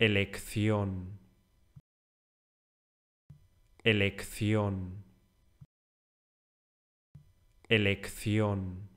elección, elección, elección.